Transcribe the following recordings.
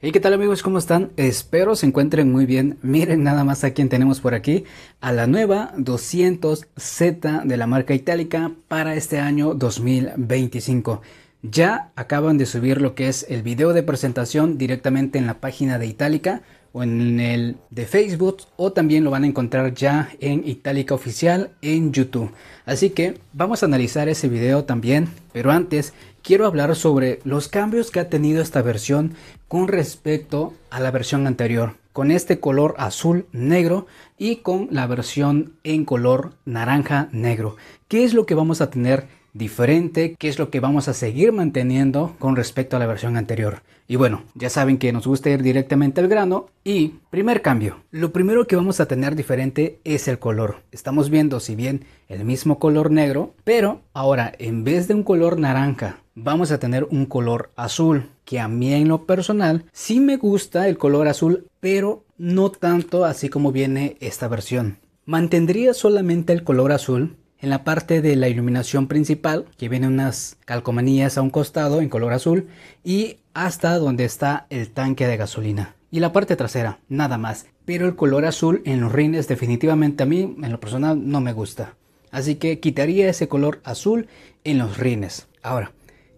Hey, ¿qué tal amigos? ¿Cómo están? Espero se encuentren muy bien. Miren nada más a quién tenemos por aquí. A la nueva 200Z de la marca itálica para este año 2025. Ya acaban de subir lo que es el video de presentación directamente en la página de Itálica o en el de Facebook o también lo van a encontrar ya en Itálica Oficial en YouTube. Así que vamos a analizar ese video también, pero antes quiero hablar sobre los cambios que ha tenido esta versión con respecto a la versión anterior, con este color azul negro y con la versión en color naranja negro. ¿Qué es lo que vamos a tener diferente, qué es lo que vamos a seguir manteniendo con respecto a la versión anterior. Y bueno, ya saben que nos gusta ir directamente al grano y primer cambio. Lo primero que vamos a tener diferente es el color. Estamos viendo si bien el mismo color negro, pero ahora en vez de un color naranja, vamos a tener un color azul, que a mí en lo personal sí me gusta el color azul, pero no tanto así como viene esta versión. Mantendría solamente el color azul, en la parte de la iluminación principal, que viene unas calcomanías a un costado en color azul y hasta donde está el tanque de gasolina. Y la parte trasera, nada más. Pero el color azul en los rines definitivamente a mí, en lo personal, no me gusta. Así que quitaría ese color azul en los rines. Ahora,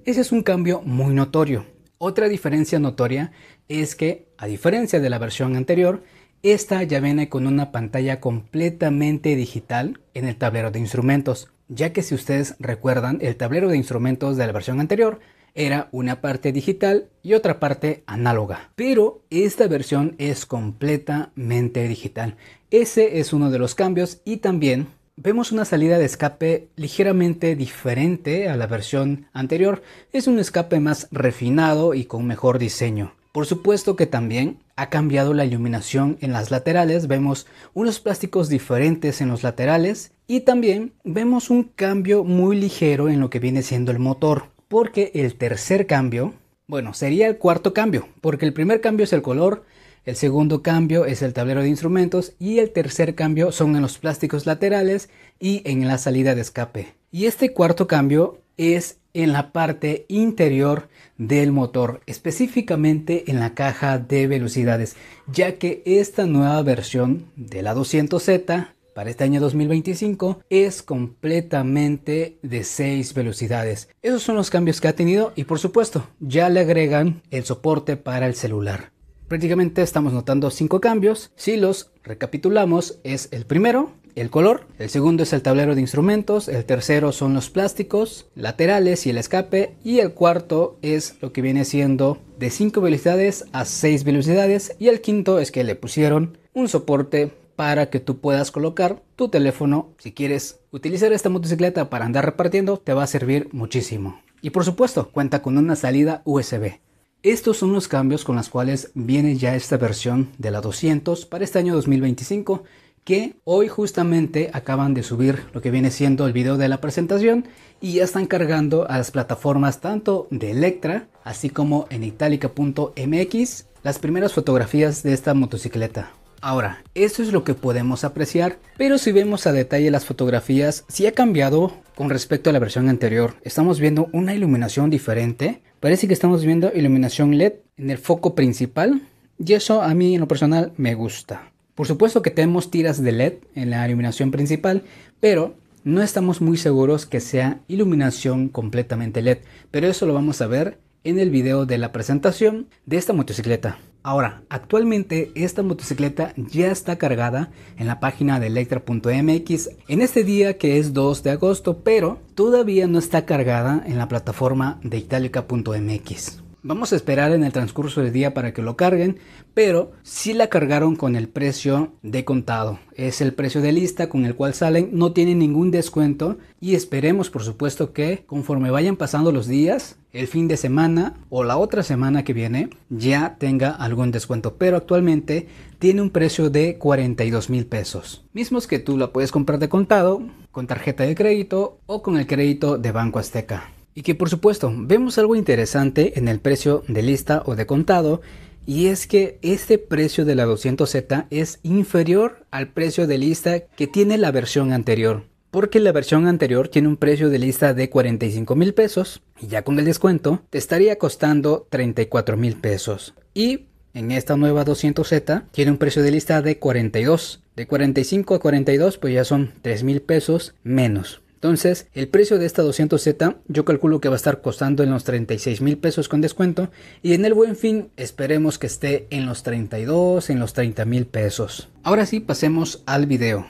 ese es un cambio muy notorio. Otra diferencia notoria es que, a diferencia de la versión anterior, esta ya viene con una pantalla completamente digital en el tablero de instrumentos, ya que si ustedes recuerdan, el tablero de instrumentos de la versión anterior era una parte digital y otra parte análoga. Pero esta versión es completamente digital. Ese es uno de los cambios y también vemos una salida de escape ligeramente diferente a la versión anterior. Es un escape más refinado y con mejor diseño. Por supuesto que también ha cambiado la iluminación en las laterales, vemos unos plásticos diferentes en los laterales y también vemos un cambio muy ligero en lo que viene siendo el motor, porque el tercer cambio, bueno, sería el cuarto cambio, porque el primer cambio es el color, el segundo cambio es el tablero de instrumentos y el tercer cambio son en los plásticos laterales y en la salida de escape. Y este cuarto cambio es en la parte interior del motor, específicamente en la caja de velocidades, ya que esta nueva versión de la 200Z para este año 2025 es completamente de 6 velocidades. Esos son los cambios que ha tenido y por supuesto ya le agregan el soporte para el celular. Prácticamente estamos notando 5 cambios. Si los recapitulamos es el primero, el color, el segundo es el tablero de instrumentos, el tercero son los plásticos, laterales y el escape y el cuarto es lo que viene siendo de 5 velocidades a 6 velocidades y el quinto es que le pusieron un soporte para que tú puedas colocar tu teléfono. Si quieres utilizar esta motocicleta para andar repartiendo, te va a servir muchísimo. Y por supuesto, cuenta con una salida USB. Estos son los cambios con los cuales viene ya esta versión de la 200 para este año 2025 que hoy justamente acaban de subir lo que viene siendo el video de la presentación y ya están cargando a las plataformas tanto de Electra así como en italica.mx las primeras fotografías de esta motocicleta. Ahora, eso es lo que podemos apreciar, pero si vemos a detalle las fotografías, si ha cambiado con respecto a la versión anterior. Estamos viendo una iluminación diferente, parece que estamos viendo iluminación LED en el foco principal y eso a mí en lo personal me gusta. Por supuesto que tenemos tiras de LED en la iluminación principal, pero no estamos muy seguros que sea iluminación completamente LED, pero eso lo vamos a ver en el video de la presentación de esta motocicleta. Ahora, actualmente esta motocicleta ya está cargada en la página de Electra.mx en este día que es 2 de agosto, pero todavía no está cargada en la plataforma de Italica.mx. Vamos a esperar en el transcurso del día para que lo carguen, pero si la cargaron con el precio de contado. Es el precio de lista con el cual salen, no tiene ningún descuento y esperemos por supuesto que conforme vayan pasando los días, el fin de semana o la otra semana que viene ya tenga algún descuento, pero actualmente tiene un precio de 42 mil pesos, mismos que tú la puedes comprar de contado, con tarjeta de crédito o con el crédito de Banco Azteca. Y que por supuesto vemos algo interesante en el precio de lista o de contado y es que este precio de la 200Z es inferior al precio de lista que tiene la versión anterior. Porque la versión anterior tiene un precio de lista de 45 mil pesos y ya con el descuento te estaría costando 34 mil pesos. Y en esta nueva 200Z tiene un precio de lista de 42. De 45 a 42 pues ya son 3 mil pesos menos. Entonces, el precio de esta 200Z yo calculo que va a estar costando en los 36 mil pesos con descuento y en el buen fin esperemos que esté en los 32, en los 30 mil pesos. Ahora sí, pasemos al video.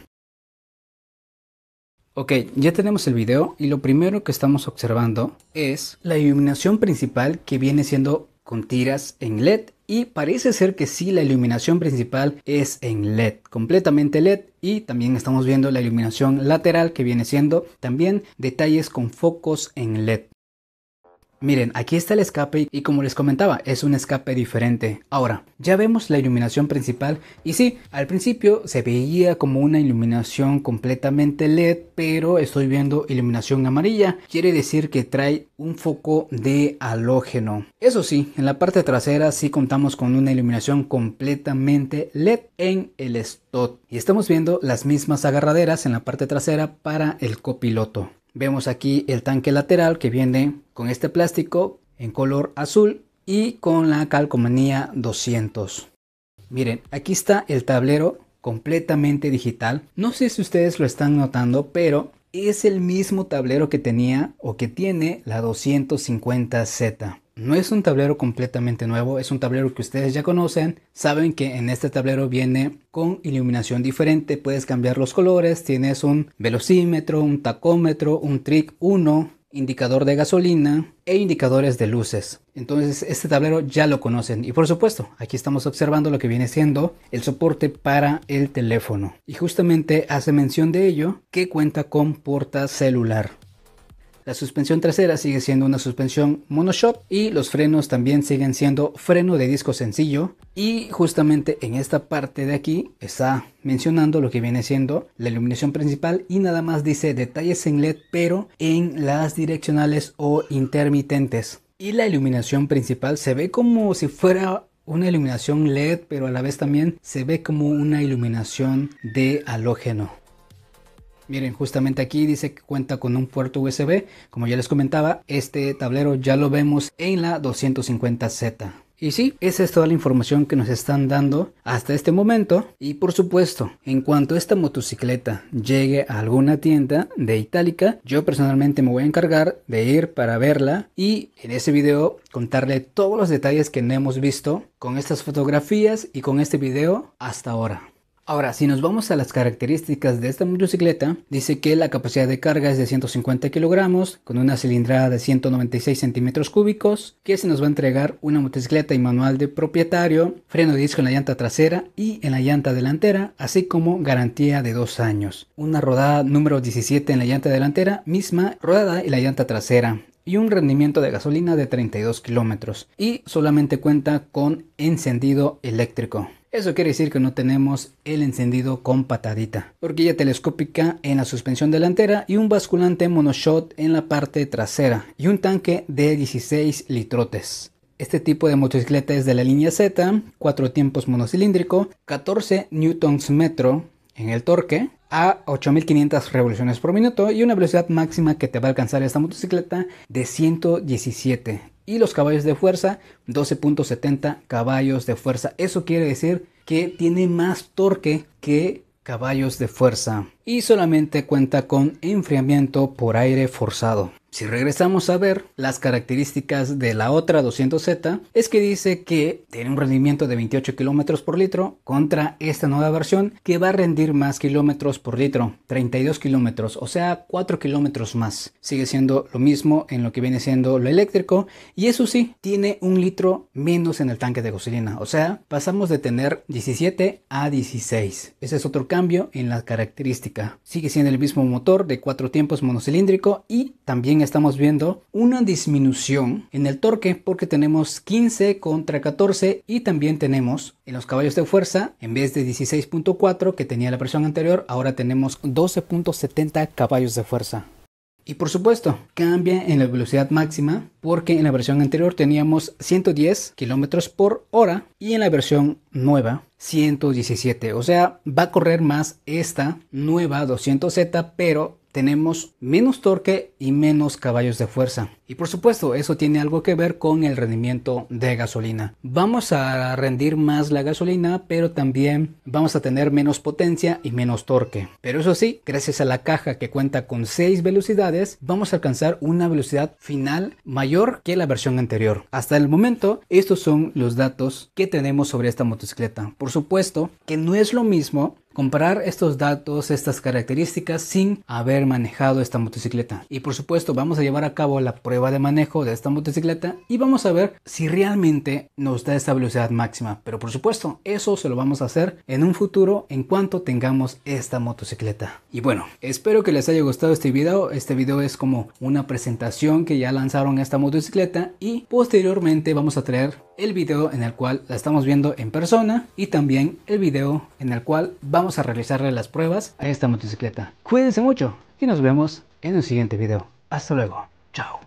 Ok, ya tenemos el video y lo primero que estamos observando es la iluminación principal que viene siendo con tiras en LED y parece ser que sí la iluminación principal es en LED, completamente LED y también estamos viendo la iluminación lateral que viene siendo también detalles con focos en LED. Miren, aquí está el escape y como les comentaba, es un escape diferente. Ahora, ya vemos la iluminación principal y sí, al principio se veía como una iluminación completamente LED, pero estoy viendo iluminación amarilla, quiere decir que trae un foco de halógeno. Eso sí, en la parte trasera sí contamos con una iluminación completamente LED en el stop y estamos viendo las mismas agarraderas en la parte trasera para el copiloto. Vemos aquí el tanque lateral que viene con este plástico en color azul y con la calcomanía 200. Miren, aquí está el tablero completamente digital. No sé si ustedes lo están notando, pero es el mismo tablero que tenía o que tiene la 250Z. No es un tablero completamente nuevo, es un tablero que ustedes ya conocen. Saben que en este tablero viene con iluminación diferente, puedes cambiar los colores, tienes un velocímetro, un tacómetro, un trick 1, indicador de gasolina e indicadores de luces. Entonces este tablero ya lo conocen y por supuesto aquí estamos observando lo que viene siendo el soporte para el teléfono y justamente hace mención de ello que cuenta con porta celular. La suspensión trasera sigue siendo una suspensión monoshock y los frenos también siguen siendo freno de disco sencillo. Y justamente en esta parte de aquí está mencionando lo que viene siendo la iluminación principal y nada más dice detalles en LED pero en las direccionales o intermitentes. Y la iluminación principal se ve como si fuera una iluminación LED pero a la vez también se ve como una iluminación de halógeno. Miren, justamente aquí dice que cuenta con un puerto USB. Como ya les comentaba, este tablero ya lo vemos en la 250Z. Y sí, esa es toda la información que nos están dando hasta este momento. Y por supuesto, en cuanto esta motocicleta llegue a alguna tienda de Itálica, yo personalmente me voy a encargar de ir para verla y en ese video contarle todos los detalles que no hemos visto con estas fotografías y con este video hasta ahora. Ahora, si nos vamos a las características de esta motocicleta, dice que la capacidad de carga es de 150 kilogramos, con una cilindrada de 196 centímetros cúbicos, que se nos va a entregar una motocicleta y manual de propietario, freno de disco en la llanta trasera y en la llanta delantera, así como garantía de dos años. Una rodada número 17 en la llanta delantera, misma rodada en la llanta trasera y un rendimiento de gasolina de 32 kilómetros y solamente cuenta con encendido eléctrico. Eso quiere decir que no tenemos el encendido con patadita, horquilla telescópica en la suspensión delantera y un basculante monoshot en la parte trasera y un tanque de 16 litrotes. Este tipo de motocicleta es de la línea Z, 4 tiempos monocilíndrico, 14 newtons metro en el torque, a 8500 revoluciones por minuto y una velocidad máxima que te va a alcanzar esta motocicleta de 117 y los caballos de fuerza 12.70 caballos de fuerza. Eso quiere decir que tiene más torque que caballos de fuerza y solamente cuenta con enfriamiento por aire forzado. Si regresamos a ver las características de la otra 200Z, es que dice que tiene un rendimiento de 28 km por litro contra esta nueva versión que va a rendir más kilómetros por litro, 32 kilómetros, o sea 4 kilómetros más. Sigue siendo lo mismo en lo que viene siendo lo eléctrico y eso sí, tiene un litro menos en el tanque de gasolina, o sea, pasamos de tener 17 a 16. Ese es otro cambio en la característica. Sigue siendo el mismo motor de 4 tiempos monocilíndrico y también estamos viendo una disminución en el torque porque tenemos 15 contra 14 y también tenemos en los caballos de fuerza, en vez de 16.4 que tenía la versión anterior, ahora tenemos 12.70 caballos de fuerza. Y por supuesto, cambia en la velocidad máxima porque en la versión anterior teníamos 110 kilómetros por hora y en la versión nueva 117. O sea, va a correr más esta nueva 200Z, pero tenemos menos torque y menos caballos de fuerza. Y por supuesto, eso tiene algo que ver con el rendimiento de gasolina. Vamos a rendir más la gasolina, pero también vamos a tener menos potencia y menos torque. Pero eso sí, gracias a la caja que cuenta con 6 velocidades, vamos a alcanzar una velocidad final mayor que la versión anterior. Hasta el momento, estos son los datos que tenemos sobre esta motocicleta. Por supuesto que no es lo mismo comparar estos datos, estas características sin haber manejado esta motocicleta. Y por supuesto vamos a llevar a cabo la prueba de manejo de esta motocicleta y vamos a ver si realmente nos da esta velocidad máxima. Pero por supuesto eso se lo vamos a hacer en un futuro en cuanto tengamos esta motocicleta. Y bueno, espero que les haya gustado este video. Este video es como una presentación que ya lanzaron esta motocicleta y posteriormente vamos a traer el video en el cual la estamos viendo en persona y también el video en el cual vamos a realizarle las pruebas a esta motocicleta. Cuídense mucho y nos vemos en un siguiente video. Hasta luego. Chao.